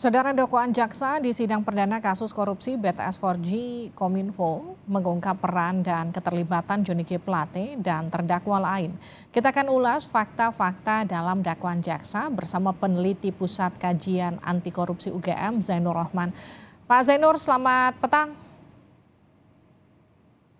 Saudara dakwaan jaksa di sidang perdana kasus korupsi BTS4G Kominfo mengungkap peran dan keterlibatan Joni G. Plate dan terdakwa lain. Kita akan ulas fakta-fakta dalam dakwaan jaksa bersama peneliti Pusat Kajian Anti Korupsi UGM Zainur Rahman. Pak Zainur, selamat petang.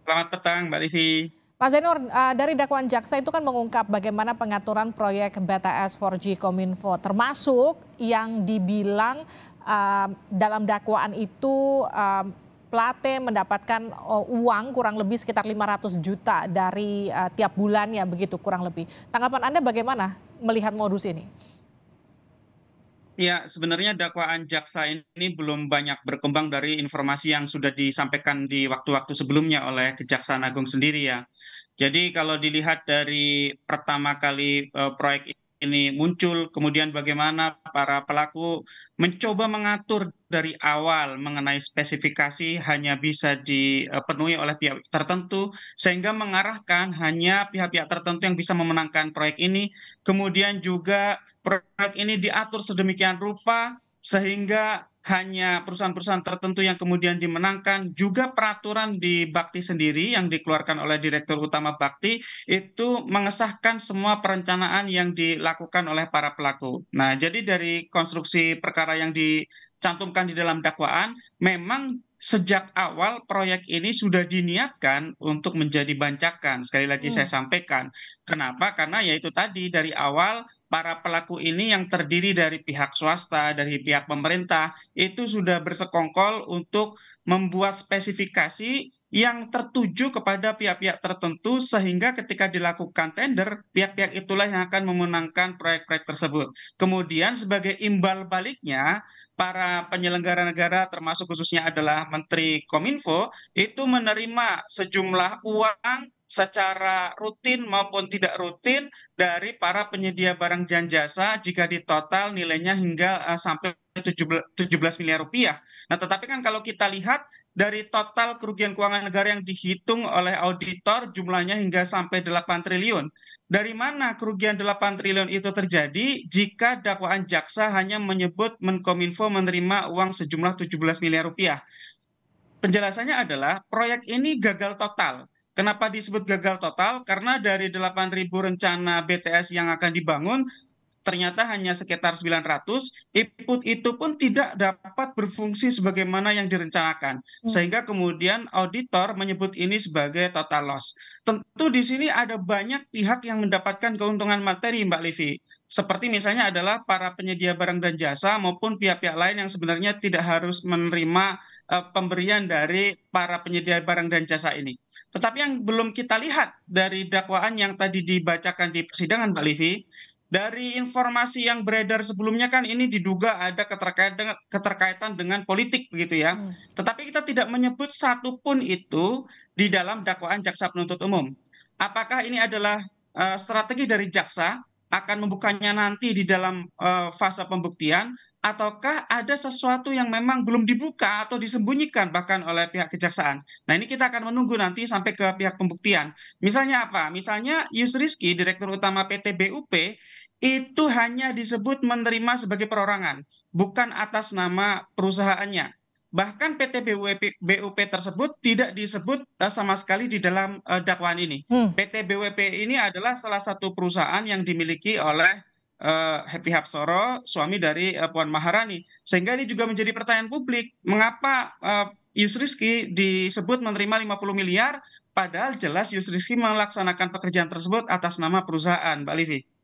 Selamat petang, Mbak Livi. Pak Zainur, eh, dari dakwaan jaksa itu kan mengungkap bagaimana pengaturan proyek BTS 4G Kominfo, termasuk yang dibilang eh, dalam dakwaan itu uh, Plate mendapatkan uang kurang lebih sekitar 500 juta dari uh, tiap bulannya begitu kurang lebih. Tanggapan Anda bagaimana melihat modus ini? Ya, sebenarnya dakwaan jaksa ini belum banyak berkembang dari informasi yang sudah disampaikan di waktu-waktu sebelumnya oleh Kejaksaan Agung sendiri ya. Jadi kalau dilihat dari pertama kali uh, proyek ini muncul kemudian bagaimana para pelaku mencoba mengatur dari awal mengenai spesifikasi hanya bisa dipenuhi oleh pihak tertentu sehingga mengarahkan hanya pihak-pihak tertentu yang bisa memenangkan proyek ini kemudian juga proyek ini diatur sedemikian rupa sehingga hanya perusahaan perusahaan tertentu yang kemudian dimenangkan juga peraturan di bakti sendiri yang dikeluarkan oleh direktur utama bakti itu mengesahkan semua perencanaan yang dilakukan oleh para pelaku. Nah, jadi dari konstruksi perkara yang dicantumkan di dalam dakwaan memang sejak awal proyek ini sudah diniatkan untuk menjadi bancakan. Sekali lagi hmm. saya sampaikan. Kenapa? Karena ya itu tadi dari awal para pelaku ini yang terdiri dari pihak swasta, dari pihak pemerintah, itu sudah bersekongkol untuk membuat spesifikasi yang tertuju kepada pihak-pihak tertentu sehingga ketika dilakukan tender pihak-pihak itulah yang akan memenangkan proyek-proyek tersebut. Kemudian sebagai imbal baliknya para penyelenggara negara termasuk khususnya adalah Menteri Kominfo itu menerima sejumlah uang secara rutin maupun tidak rutin dari para penyedia barang dan jasa jika ditotal nilainya hingga uh, sampai 17 miliar rupiah. Nah, tetapi kan kalau kita lihat dari total kerugian keuangan negara yang dihitung oleh auditor jumlahnya hingga sampai 8 triliun. Dari mana kerugian 8 triliun itu terjadi jika dakwaan jaksa hanya menyebut Menkominfo menerima uang sejumlah 17 miliar rupiah? Penjelasannya adalah proyek ini gagal total Kenapa disebut gagal total? Karena dari 8.000 rencana BTS yang akan dibangun, ternyata hanya sekitar 900, input itu pun tidak dapat berfungsi sebagaimana yang direncanakan. Hmm. Sehingga kemudian auditor menyebut ini sebagai total loss. Tentu di sini ada banyak pihak yang mendapatkan keuntungan materi, Mbak Livi seperti misalnya adalah para penyedia barang dan jasa maupun pihak-pihak lain yang sebenarnya tidak harus menerima eh, pemberian dari para penyedia barang dan jasa ini. Tetapi yang belum kita lihat dari dakwaan yang tadi dibacakan di persidangan Mbak Livi, dari informasi yang beredar sebelumnya kan ini diduga ada keterkaitan dengan, keterkaitan dengan politik begitu ya. Hmm. Tetapi kita tidak menyebut satupun itu di dalam dakwaan jaksa penuntut umum. Apakah ini adalah uh, strategi dari jaksa akan membukanya nanti di dalam eh, fase pembuktian ataukah ada sesuatu yang memang belum dibuka atau disembunyikan bahkan oleh pihak kejaksaan. Nah ini kita akan menunggu nanti sampai ke pihak pembuktian. Misalnya apa? Misalnya Yus Rizky, Direktur Utama PT BUP, itu hanya disebut menerima sebagai perorangan, bukan atas nama perusahaannya bahkan PT BUP, e tersebut tidak disebut eh, sama sekali di dalam eh, dakwaan ini. Hmm. PT BUP e ini adalah salah satu perusahaan yang dimiliki oleh uh, eh, Happy Hapsoro, suami dari uh, Puan Maharani. Sehingga ini juga menjadi pertanyaan publik, mengapa uh, Yusriski disebut menerima 50 miliar padahal jelas Yusriski melaksanakan pekerjaan tersebut atas nama perusahaan, Mbak Livi.